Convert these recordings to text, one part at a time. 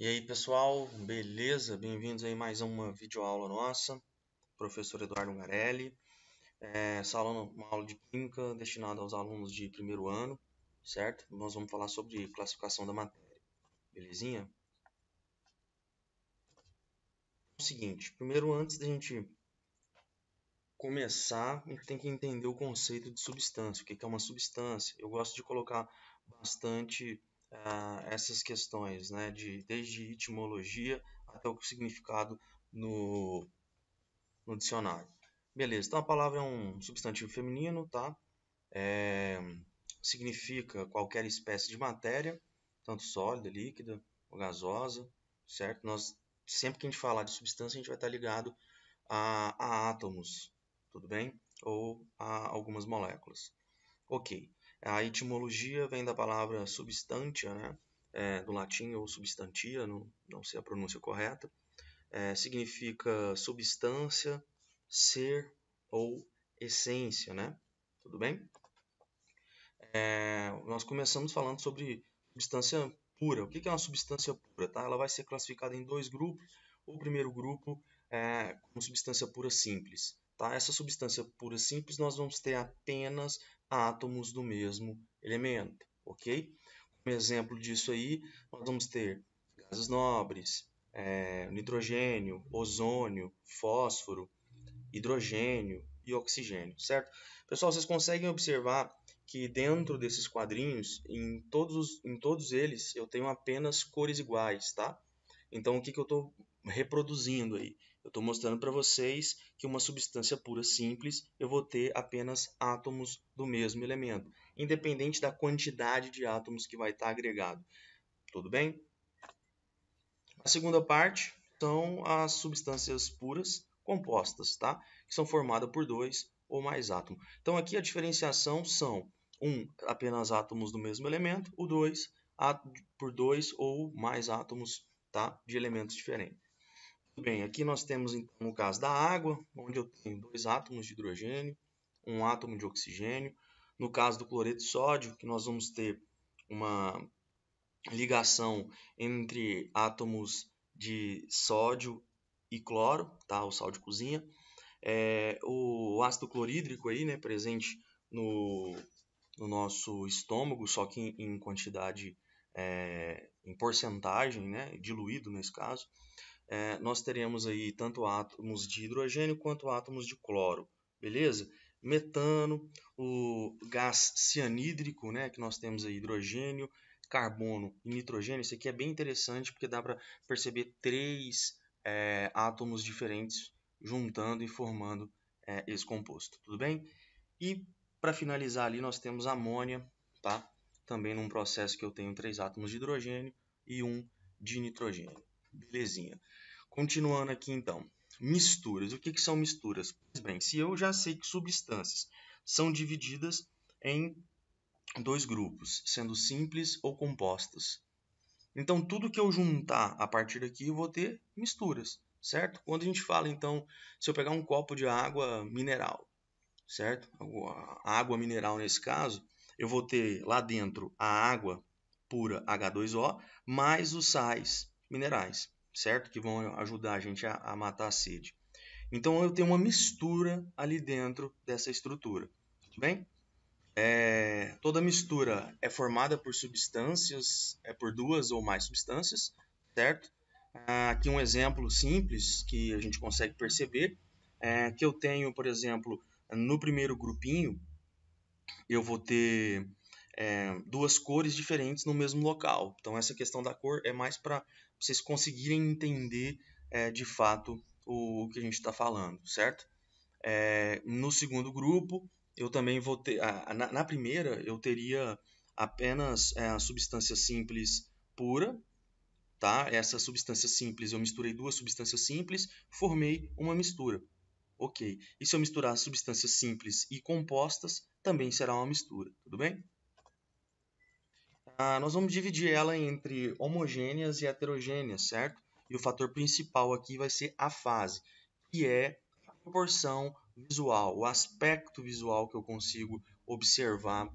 E aí pessoal, beleza? Bem-vindos aí mais a uma videoaula nossa, professor Eduardo Garelli. É, é uma aula de química destinada aos alunos de primeiro ano, certo? Nós vamos falar sobre classificação da matéria, belezinha? É o seguinte, primeiro antes da gente começar, a gente tem que entender o conceito de substância, o que é uma substância. Eu gosto de colocar bastante ah, essas questões, né, de, desde etimologia até o significado no, no dicionário. Beleza, então a palavra é um substantivo feminino, tá? É, significa qualquer espécie de matéria, tanto sólida, líquida ou gasosa, certo? Nós, sempre que a gente falar de substância, a gente vai estar ligado a, a átomos, tudo bem? Ou a algumas moléculas. Ok. A etimologia vem da palavra substantia, né? É, do latim ou substantia, não, não sei a pronúncia correta. É, significa substância, ser ou essência, né? Tudo bem? É, nós começamos falando sobre substância pura. O que é uma substância pura? Tá? Ela vai ser classificada em dois grupos. O primeiro grupo é como substância pura simples. Tá? Essa substância pura simples, nós vamos ter apenas átomos do mesmo elemento, ok? Um exemplo disso aí, nós vamos ter gases nobres, é, nitrogênio, ozônio, fósforo, hidrogênio e oxigênio, certo? Pessoal, vocês conseguem observar que dentro desses quadrinhos, em todos, em todos eles, eu tenho apenas cores iguais, tá? Então, o que, que eu estou reproduzindo aí. Eu estou mostrando para vocês que uma substância pura simples, eu vou ter apenas átomos do mesmo elemento, independente da quantidade de átomos que vai estar tá agregado. Tudo bem? A segunda parte são as substâncias puras compostas, tá? que são formadas por dois ou mais átomos. Então aqui a diferenciação são um apenas átomos do mesmo elemento, o dois por dois ou mais átomos tá? de elementos diferentes bem, aqui nós temos então o caso da água, onde eu tenho dois átomos de hidrogênio, um átomo de oxigênio. No caso do cloreto de sódio, que nós vamos ter uma ligação entre átomos de sódio e cloro, tá? o sal de cozinha. É, o ácido clorídrico aí, né, presente no, no nosso estômago, só que em, em quantidade, é, em porcentagem, né, diluído nesse caso é, nós teremos aí tanto átomos de hidrogênio quanto átomos de cloro, beleza? Metano, o gás cianídrico, né, que nós temos aí hidrogênio, carbono e nitrogênio. Isso aqui é bem interessante porque dá para perceber três é, átomos diferentes juntando e formando é, esse composto, tudo bem? E para finalizar ali nós temos amônia, tá? Também num processo que eu tenho três átomos de hidrogênio e um de nitrogênio. Belezinha. Continuando aqui então. Misturas. O que, que são misturas? Pois bem, se eu já sei que substâncias são divididas em dois grupos, sendo simples ou compostas. Então, tudo que eu juntar a partir daqui, eu vou ter misturas, certo? Quando a gente fala, então, se eu pegar um copo de água mineral, certo? A água mineral, nesse caso, eu vou ter lá dentro a água pura H2O, mais os sais, minerais, certo? Que vão ajudar a gente a, a matar a sede. Então eu tenho uma mistura ali dentro dessa estrutura, tudo bem? É, toda mistura é formada por substâncias, é por duas ou mais substâncias, certo? Ah, aqui um exemplo simples que a gente consegue perceber é que eu tenho, por exemplo, no primeiro grupinho, eu vou ter é, duas cores diferentes no mesmo local. Então essa questão da cor é mais para vocês conseguirem entender é, de fato o, que a gente está falando, certo? É, no segundo grupo, eu também vou ter. a, na, na, primeira, eu teria apenas é, a substância simples pura, tá? Essa substância simples, eu misturei duas substâncias simples, formei uma mistura. Ok. E se eu misturar substâncias simples e compostas, também será uma mistura, tudo bem? Ah, nós vamos dividir ela entre homogêneas e heterogêneas, certo? E o fator principal aqui vai ser a fase, que é a proporção visual, o aspecto visual que eu consigo observar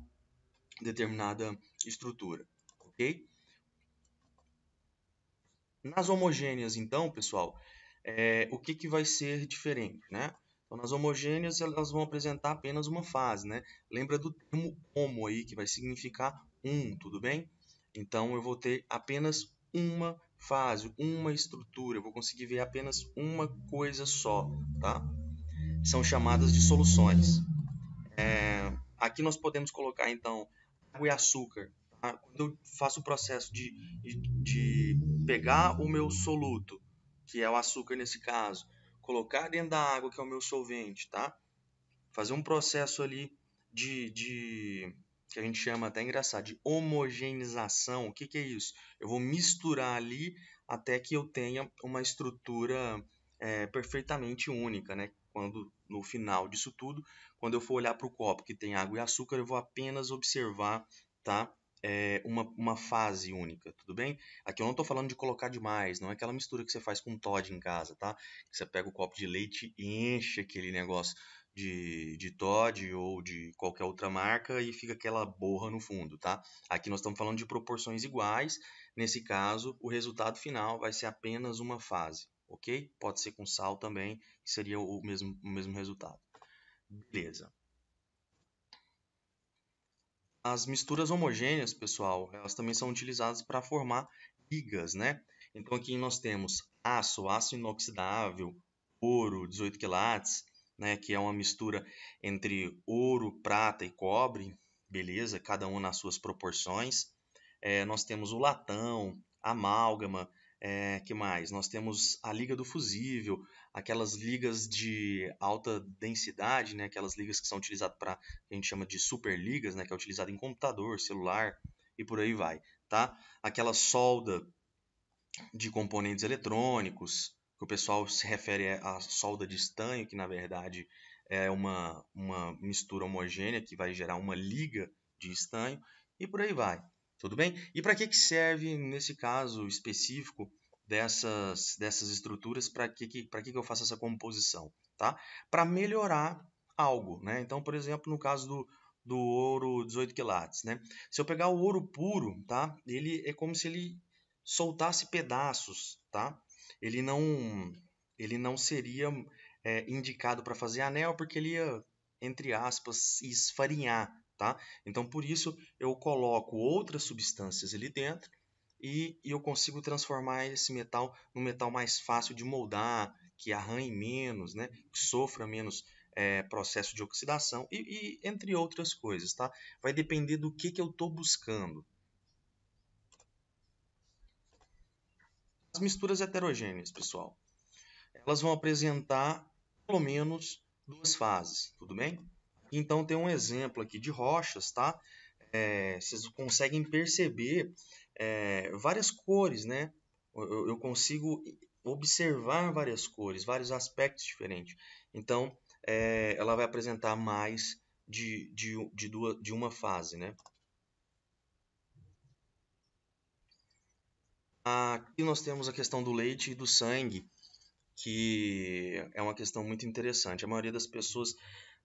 determinada estrutura, ok? Nas homogêneas, então, pessoal, é, o que, que vai ser diferente, né? Então, nas homogêneas, elas vão apresentar apenas uma fase, né? Lembra do termo homo aí, que vai significar 1, tudo bem? Então eu vou ter apenas uma fase, uma estrutura, eu vou conseguir ver apenas uma coisa só, tá? São chamadas de soluções. É, aqui nós podemos colocar então água e açúcar. Tá? Quando eu faço o processo de, de, pegar o meu soluto, que é o açúcar nesse caso, colocar dentro da água, que é o meu solvente, tá? Fazer um processo ali de, de que a gente chama até engraçado de homogeneização. O que, que é isso? Eu vou misturar ali até que eu tenha uma estrutura é, perfeitamente única, né? Quando no final disso tudo, quando eu for olhar para o copo que tem água e açúcar, eu vou apenas observar, tá? é, uma, uma fase única, tudo bem? Aqui eu não estou falando de colocar demais, não é aquela mistura que você faz com Todd em casa, tá? Que você pega o copo de leite e enche aquele negócio de, de Todd ou de qualquer outra marca e fica aquela borra no fundo, tá? Aqui nós estamos falando de proporções iguais, nesse caso o resultado final vai ser apenas uma fase, ok? Pode ser com sal também, que seria o mesmo, o mesmo resultado. Beleza. As misturas homogêneas, pessoal, elas também são utilizadas para formar ligas, né? Então aqui nós temos aço, aço inoxidável, ouro, 18 quilates, né, que é uma mistura entre ouro, prata e cobre, beleza, cada um nas suas proporções. É, nós temos o latão, amálgama, é, que mais? Nós temos a liga do fusível, aquelas ligas de alta densidade, né? aquelas ligas que são utilizadas para a gente chama de superligas, né? que é utilizada em computador, celular e por aí vai. Tá? Aquela solda de componentes eletrônicos, que o pessoal se refere à solda de estanho, que na verdade é uma, uma mistura homogênea que vai gerar uma liga de estanho, e por aí vai. Tudo bem? E para que, que serve, nesse caso específico, dessas, dessas estruturas, para que, que, que, que eu faço essa composição? Tá? Para melhorar algo. Né? Então, por exemplo, no caso do, do ouro 18 quilates. Né? Se eu pegar o ouro puro, tá? ele é como se ele soltasse pedaços. Tá? Ele, não, ele não seria é, indicado para fazer anel porque ele ia, entre aspas, esfarinhar. Tá? Então, por isso, eu coloco outras substâncias ali dentro e, e eu consigo transformar esse metal num metal mais fácil de moldar, que arranhe menos, né? que sofra menos é, processo de oxidação e, e, entre outras coisas. Tá? Vai depender do que, que eu estou buscando. As misturas heterogêneas, pessoal, elas vão apresentar pelo menos duas fases, tudo bem? Então tem um exemplo aqui de rochas, tá? É, vocês conseguem perceber é, várias cores, né? Eu, eu, consigo observar várias cores, vários aspectos diferentes. Então, é, ela vai apresentar mais de, de, de, duas, de uma fase, né? Aqui nós temos a questão do leite e do sangue, que é uma questão muito interessante. A maioria das pessoas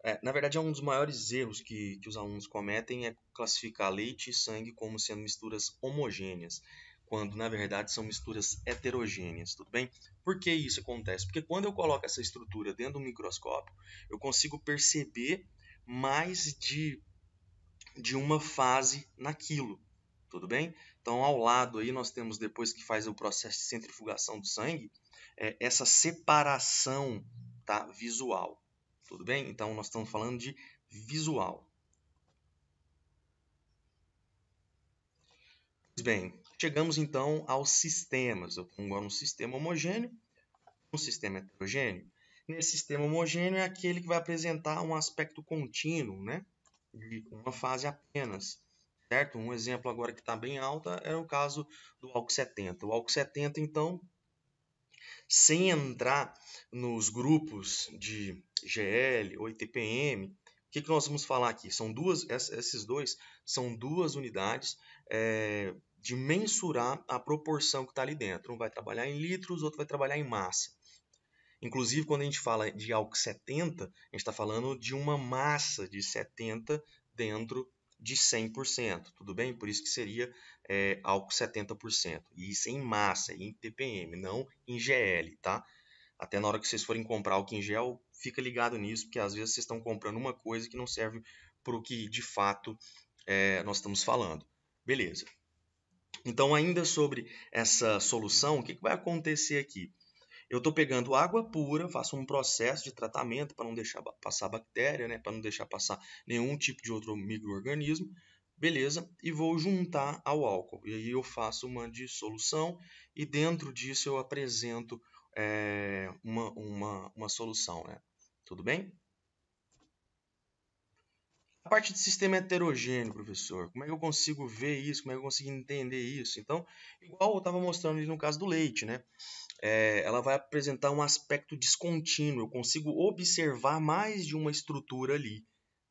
é, na verdade, é um dos maiores erros que, que os alunos cometem é classificar leite e sangue como sendo misturas homogêneas, quando na verdade são misturas heterogêneas, tudo bem? Por que isso acontece? Porque quando eu coloco essa estrutura dentro do microscópio, eu consigo perceber mais de, de uma fase naquilo, tudo bem? Então, ao lado aí nós temos, depois que faz o processo de centrifugação do sangue, é, essa separação tá, visual. Tudo bem? Então, nós estamos falando de visual. Bem, chegamos então aos sistemas. Eu pongo agora um sistema homogêneo, um sistema heterogêneo. Nesse sistema homogêneo é aquele que vai apresentar um aspecto contínuo, né? De uma fase apenas, certo? Um exemplo agora que está bem alta era é o caso do álcool 70. O álcool 70, então, sem entrar nos grupos de GL ou ITPM, o que, que nós vamos falar aqui? São duas, esses dois são duas unidades é, de mensurar a proporção que está ali dentro. Um vai trabalhar em litros, outro vai trabalhar em massa. Inclusive, quando a gente fala de álcool 70, a gente está falando de uma massa de 70 dentro de 100%, tudo bem? Por isso que seria é, álcool 70%. E isso em massa, em TPM, não em GL, tá? Até na hora que vocês forem comprar álcool em gel, fica ligado nisso, porque às vezes vocês estão comprando uma coisa que não serve para o que de fato é, nós estamos falando. Beleza. Então, ainda sobre essa solução, o que, que vai acontecer aqui? Eu estou pegando água pura, faço um processo de tratamento para não deixar passar bactéria, né? para não deixar passar nenhum tipo de outro microorganismo, beleza? E vou juntar ao álcool. E aí eu faço uma dissolução e dentro disso eu apresento é, uma, uma, uma solução, né? Tudo bem? A parte de sistema é heterogêneo, professor, como é que eu consigo ver isso? Como é que eu consigo entender isso? Então, igual eu estava mostrando ali no caso do leite, né? é, ela vai apresentar um aspecto descontínuo. Eu consigo observar mais de uma estrutura ali,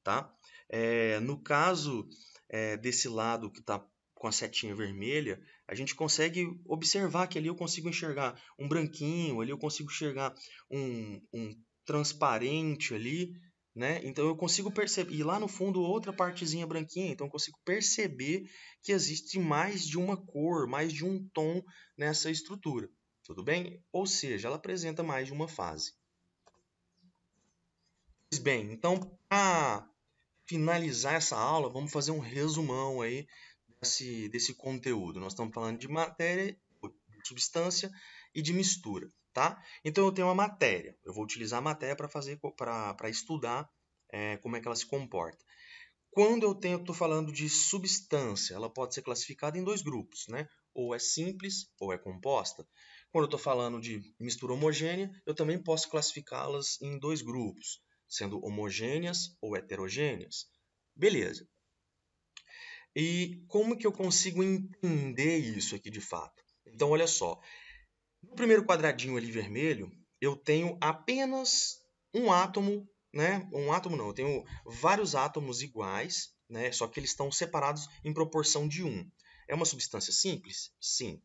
tá? É, no caso é, desse lado que está com a setinha vermelha, a gente consegue observar que ali eu consigo enxergar um branquinho, ali eu consigo enxergar um, um transparente ali, né? Então eu consigo perceber, e lá no fundo outra partezinha branquinha, então eu consigo perceber que existe mais de uma cor, mais de um tom nessa estrutura. Tudo bem? Ou seja, ela apresenta mais de uma fase. Pois bem, então para finalizar essa aula, vamos fazer um resumão aí desse, desse conteúdo. Nós estamos falando de matéria, de substância e de mistura, tá? Então eu tenho uma matéria, eu vou utilizar a matéria para fazer para estudar é, como é que ela se comporta. Quando eu tenho, estou falando de substância, ela pode ser classificada em dois grupos, né? Ou é simples ou é composta. Quando eu estou falando de mistura homogênea, eu também posso classificá-las em dois grupos, sendo homogêneas ou heterogêneas. Beleza. E como que eu consigo entender isso aqui de fato? Então, olha só. No primeiro quadradinho ali vermelho, eu tenho apenas um átomo, né? Um átomo não, eu tenho vários átomos iguais, né? Só que eles estão separados em proporção de um. É uma substância simples? Sim.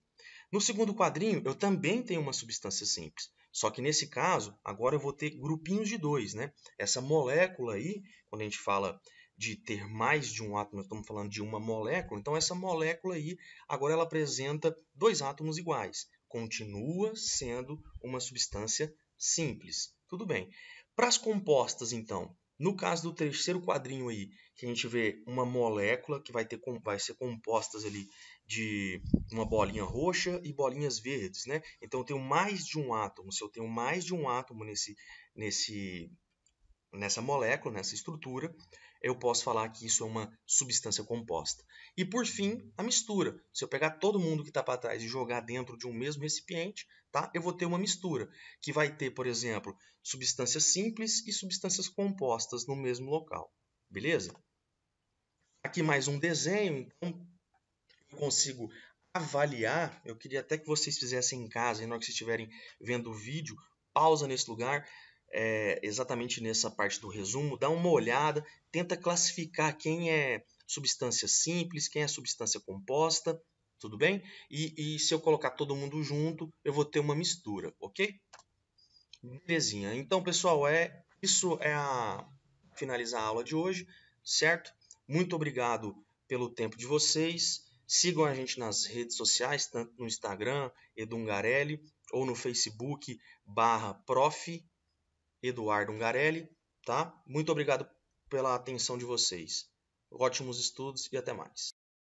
No segundo quadrinho, eu também tenho uma substância simples. Só que nesse caso, agora eu vou ter grupinhos de dois, né? Essa molécula aí, quando a gente fala de ter mais de um átomo, estamos falando de uma molécula, então essa molécula aí, agora ela apresenta dois átomos iguais. Continua sendo uma substância simples. Tudo bem. Para as compostas, então, no caso do terceiro quadrinho aí, que a gente vê uma molécula que vai, ter, vai ser compostas ali de uma bolinha roxa e bolinhas verdes, né? Então eu tenho mais de um átomo. Se eu tenho mais de um átomo nesse, nesse, nessa molécula, nessa estrutura, eu posso falar que isso é uma substância composta. E por fim, a mistura. Se eu pegar todo mundo que está para trás e jogar dentro de um mesmo recipiente, tá? eu vou ter uma mistura, que vai ter, por exemplo, substâncias simples e substâncias compostas no mesmo local. Beleza? Aqui mais um desenho, então eu consigo avaliar, eu queria até que vocês fizessem em casa, na hora que vocês estiverem vendo o vídeo, pausa nesse lugar, é, exatamente nessa parte do resumo, dá uma olhada, tenta classificar quem é substância simples, quem é substância composta, tudo bem? E, e, se eu colocar todo mundo junto, eu vou ter uma mistura, ok? Belezinha. Então, pessoal, é isso é a finalizar a aula de hoje, certo? Muito obrigado pelo tempo de vocês. Sigam a gente nas redes sociais, tanto no Instagram, Edungarelli, ou no Facebook, barra prof. Eduardo Ungarelli, tá? Muito obrigado pela atenção de vocês. Ótimos estudos e até mais.